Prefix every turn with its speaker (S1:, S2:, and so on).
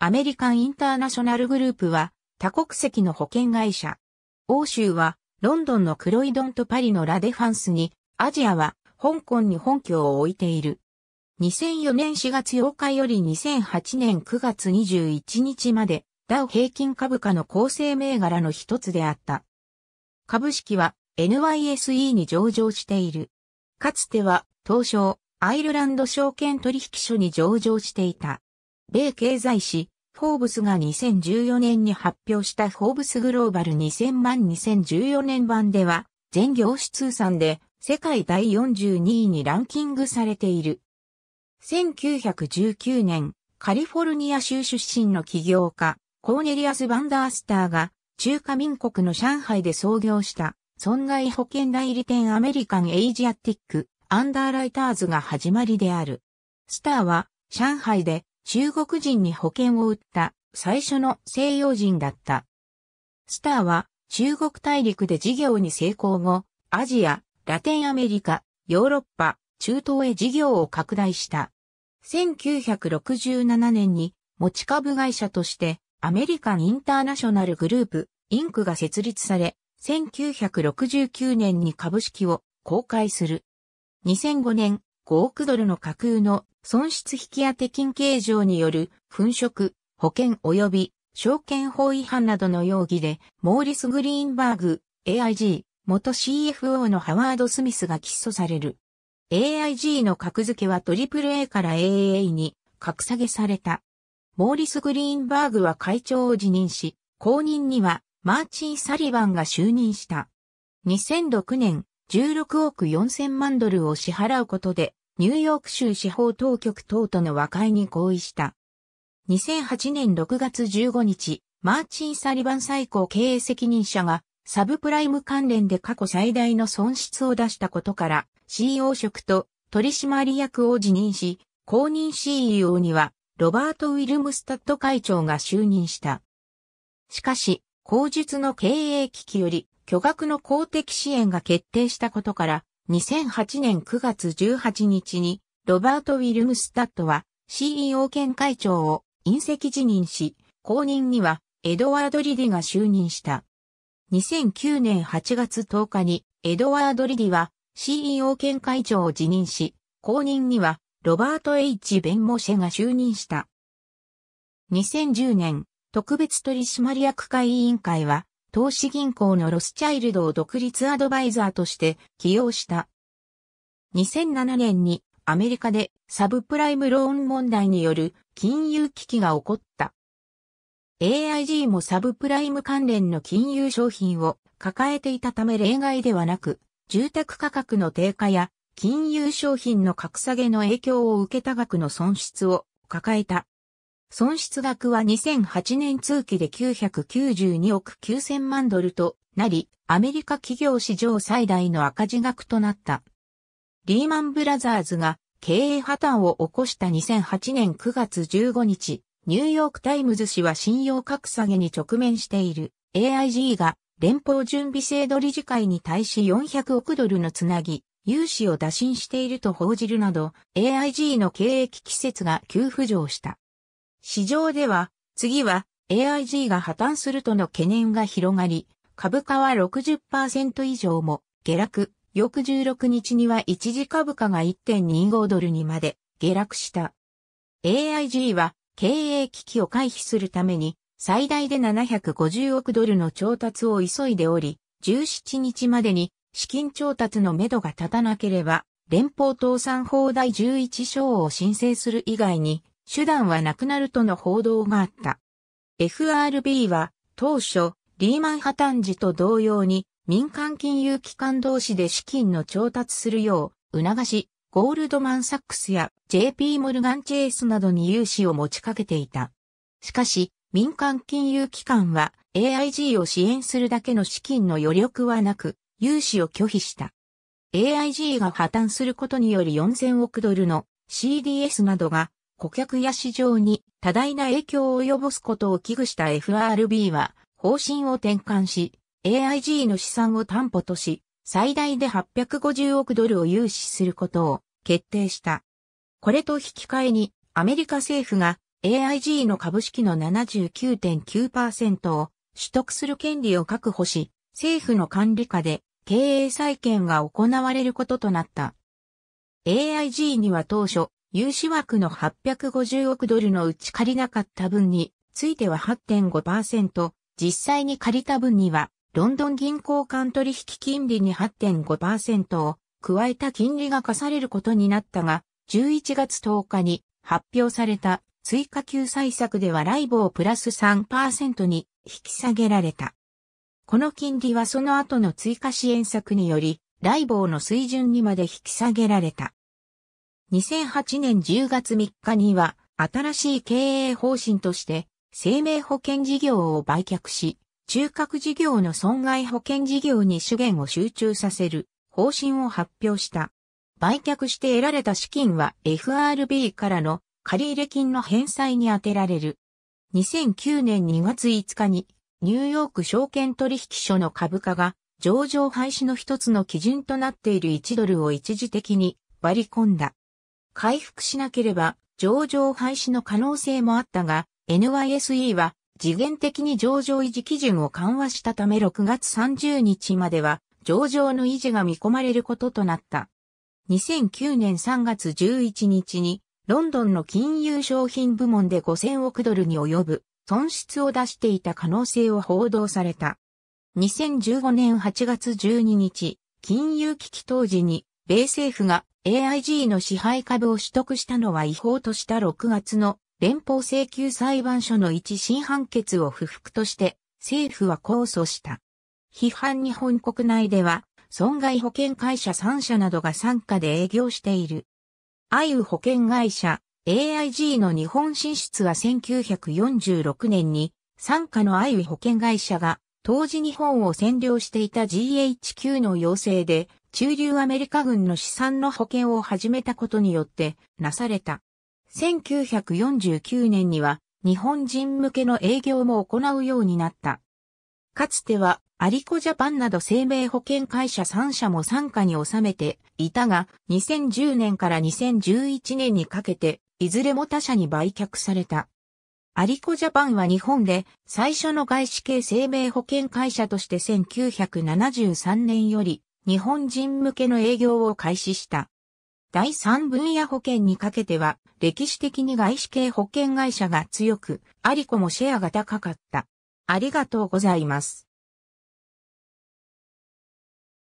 S1: アメリカンインターナショナルグループは多国籍の保険会社。欧州はロンドンのクロイドンとパリのラデファンスに、アジアは香港に本拠を置いている。2004年4月8日より2008年9月21日までダウ平均株価の構成銘柄の一つであった。株式は NYSE に上場している。かつては東証アイルランド証券取引所に上場していた。米経済誌、フォーブスが2014年に発表したフォーブスグローバル2000万2014年版では、全業種通算で世界第42位にランキングされている。1919年、カリフォルニア州出身の起業家、コーネリアス・バンダースターが、中華民国の上海で創業した、損害保険代理店アメリカン・エイジアティック・アンダーライターズが始まりである。スターは、上海で中国人に保険を売った最初の西洋人だった。スターは中国大陸で事業に成功後、アジア、ラテンアメリカ、ヨーロッパ、中東へ事業を拡大した。1967年に持ち株会社としてアメリカンインターナショナルグループ、インクが設立され、1969年に株式を公開する。2005年、5億ドルの架空の損失引当金形状による粉飾、保険及び証券法違反などの容疑で、モーリス・グリーンバーグ、AIG、元 CFO のハワード・スミスが起訴される。AIG の格付けは AAA から AAA に格下げされた。モーリス・グリーンバーグは会長を辞任し、後任にはマーチン・サリバンが就任した。2006年、16億4000万ドルを支払うことで、ニューヨーク州司法当局等との和解に合意した。2008年6月15日、マーチン・サリバン最高経営責任者が、サブプライム関連で過去最大の損失を出したことから、CEO 職と取締役を辞任し、公認 CEO には、ロバート・ウィルムスタッド会長が就任した。しかし、口述の経営危機より巨額の公的支援が決定したことから、2008年9月18日に、ロバート・ウィルムスタッドは CEO 兼会長を隕石辞任し、後任にはエドワード・リディが就任した。2009年8月10日にエドワード・リディは CEO 兼会長を辞任し、後任にはロバート・ H・ ベンモシェが就任した。2010年、特別取締役会委員会は投資銀行のロスチャイルドを独立アドバイザーとして起用した。2007年にアメリカでサブプライムローン問題による金融危機が起こった。AIG もサブプライム関連の金融商品を抱えていたため例外ではなく、住宅価格の低下や金融商品の格下げの影響を受けた額の損失を抱えた。損失額は2008年通期で992億9000万ドルとなり、アメリカ企業史上最大の赤字額となった。リーマンブラザーズが経営破綻を起こした2008年9月15日、ニューヨークタイムズ氏は信用格下げに直面している AIG が連邦準備制度理事会に対し400億ドルのつなぎ、融資を打診していると報じるなど、AIG の経営危機説が急浮上した。市場では、次は AIG が破綻するとの懸念が広がり、株価は60%以上も下落。翌16日には一時株価が1.25ドルにまで下落した。AIG は経営危機を回避するために最大で750億ドルの調達を急いでおり、17日までに資金調達のめどが立たなければ、連邦倒産法第11章を申請する以外に手段はなくなるとの報道があった。FRB は当初リーマン破綻時と同様に民間金融機関同士で資金の調達するよう促し、ゴールドマンサックスや JP モルガンチェイスなどに融資を持ちかけていた。しかし、民間金融機関は AIG を支援するだけの資金の余力はなく、融資を拒否した。AIG が破綻することにより4000億ドルの CDS などが顧客や市場に多大な影響を及ぼすことを危惧した FRB は方針を転換し、AIG の資産を担保とし、最大で850億ドルを融資することを決定した。これと引き換えにアメリカ政府が AIG の株式の79.9%を取得する権利を確保し、政府の管理下で経営再建が行われることとなった。AIG には当初、融資枠の850億ドルのうち借りなかった分については8.5%、実際に借りた分には、ロンドン銀行間取引金利に8.5%を加えた金利が課されることになったが、11月10日に発表された追加救済策ではライボをプラス3%に引き下げられた。この金利はその後の追加支援策により、ライボーの水準にまで引き下げられた。2008年10月3日には、新しい経営方針として、生命保険事業を売却し、中核事業の損害保険事業に資源を集中させる方針を発表した。売却して得られた資金は FRB からの借入金の返済に充てられる。2009年2月5日にニューヨーク証券取引所の株価が上場廃止の一つの基準となっている1ドルを一時的に割り込んだ。回復しなければ上場廃止の可能性もあったが、NYSE は次元的に上場維持基準を緩和したため6月30日までは上場の維持が見込まれることとなった。2009年3月11日にロンドンの金融商品部門で5000億ドルに及ぶ損失を出していた可能性を報道された。2015年8月12日、金融危機当時に米政府が AIG の支配株を取得したのは違法とした6月の連邦請求裁判所の一審判決を不服として政府は控訴した。批判日本国内では損害保険会社3社などが参加で営業している。あい保険会社 AIG の日本進出は1946年に参加のあい保険会社が当時日本を占領していた GHQ の要請で、中流アメリカ軍の資産の保険を始めたことによってなされた。1949年には日本人向けの営業も行うようになった。かつてはアリコジャパンなど生命保険会社3社も参加に収めていたが、2010年から2011年にかけて、いずれも他社に売却された。アリコジャパンは日本で最初の外資系生命保険会社として1973年より日本人向けの営業を開始した。第3分野保険にかけては歴史的に外資系保険会社が強く、アリコもシェアが高かった。ありがとうございます。